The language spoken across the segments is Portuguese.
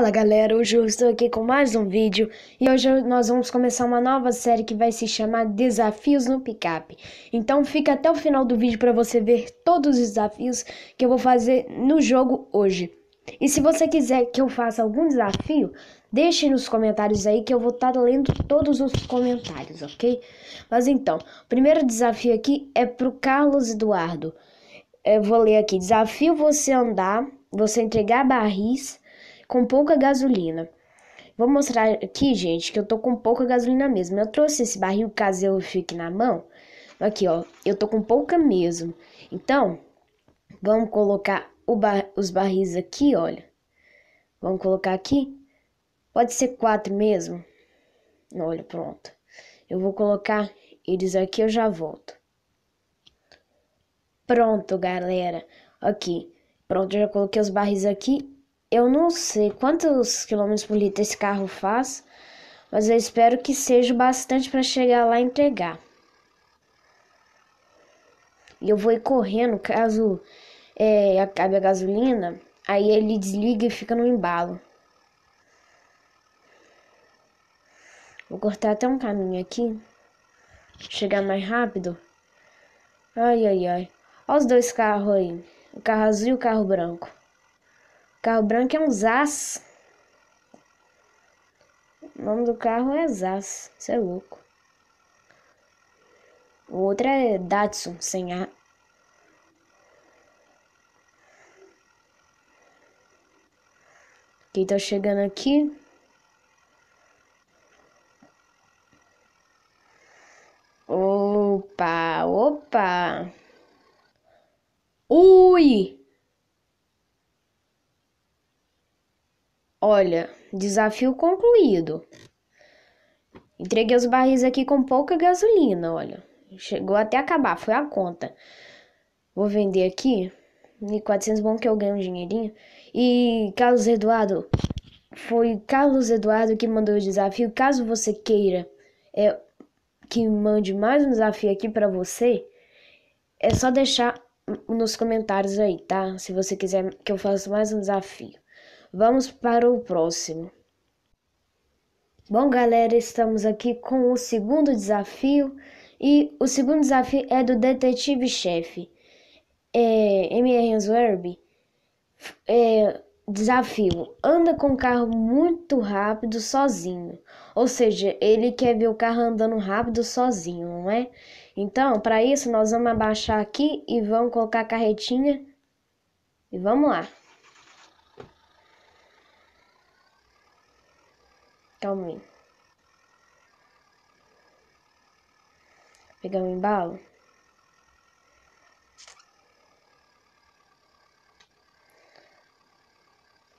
Fala galera, hoje eu estou aqui com mais um vídeo e hoje nós vamos começar uma nova série que vai se chamar Desafios no Picap. Então fica até o final do vídeo para você ver todos os desafios que eu vou fazer no jogo hoje. E se você quiser que eu faça algum desafio, deixe nos comentários aí que eu vou estar tá lendo todos os comentários, ok? Mas então, o primeiro desafio aqui é pro Carlos Eduardo. Eu vou ler aqui, desafio você andar, você entregar barris com pouca gasolina. Vou mostrar aqui, gente, que eu tô com pouca gasolina mesmo. Eu trouxe esse barril caseiro fique na mão. Aqui, ó, eu tô com pouca mesmo. Então, vamos colocar bar... os barris aqui, olha. Vamos colocar aqui. Pode ser quatro mesmo. Olha, pronto. Eu vou colocar eles aqui, eu já volto. Pronto, galera. Aqui. Pronto, eu já coloquei os barris aqui. Eu não sei quantos quilômetros por litro esse carro faz, mas eu espero que seja bastante para chegar lá e entregar. E eu vou ir correndo caso é, acabe a gasolina, aí ele desliga e fica no embalo. Vou cortar até um caminho aqui. Chegar mais rápido. Ai, ai, ai. Olha os dois carros aí. O carro azul e o carro branco carro branco é um Zaz. O nome do carro é Zaz. Isso é louco. O outro é Datsun, sem A. Quem tá chegando aqui? Opa, opa. Ui! Olha, desafio concluído. Entreguei os barris aqui com pouca gasolina, olha. Chegou até acabar, foi a conta. Vou vender aqui. 1.400, 400 bom que eu ganho um dinheirinho. E Carlos Eduardo, foi Carlos Eduardo que mandou o desafio. Caso você queira é, que mande mais um desafio aqui para você, é só deixar nos comentários aí, tá? Se você quiser que eu faça mais um desafio. Vamos para o próximo. Bom, galera, estamos aqui com o segundo desafio. E o segundo desafio é do detetive-chefe, é, M.R. Answerby. É, desafio: anda com o carro muito rápido sozinho. Ou seja, ele quer ver o carro andando rápido sozinho, não é? Então, para isso, nós vamos abaixar aqui e vamos colocar a carretinha. E vamos lá. Calma Pegar um embalo.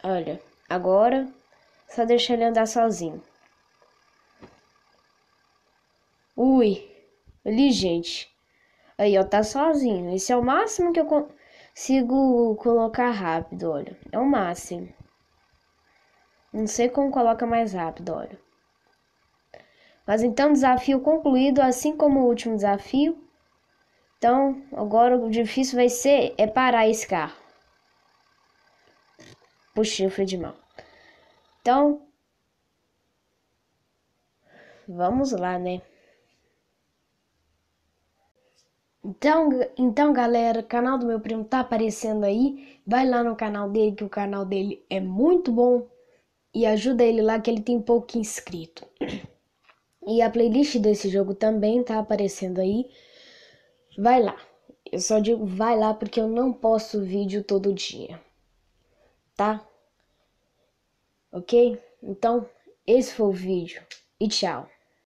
Olha, agora só deixa ele andar sozinho. Ui, ali, gente. Aí, ó, tá sozinho. Esse é o máximo que eu consigo colocar rápido, olha. É o máximo. Não sei como coloca mais rápido, olha. Mas então, desafio concluído, assim como o último desafio. Então, agora o difícil vai ser é parar esse carro. Puxei o freio de mão. Então, vamos lá, né? Então, então, galera, o canal do meu primo tá aparecendo aí. Vai lá no canal dele, que o canal dele é muito bom e ajuda ele lá que ele tem pouco inscrito. E a playlist desse jogo também tá aparecendo aí. Vai lá. Eu só digo vai lá porque eu não posto vídeo todo dia. Tá? Ok? Então, esse foi o vídeo. E tchau.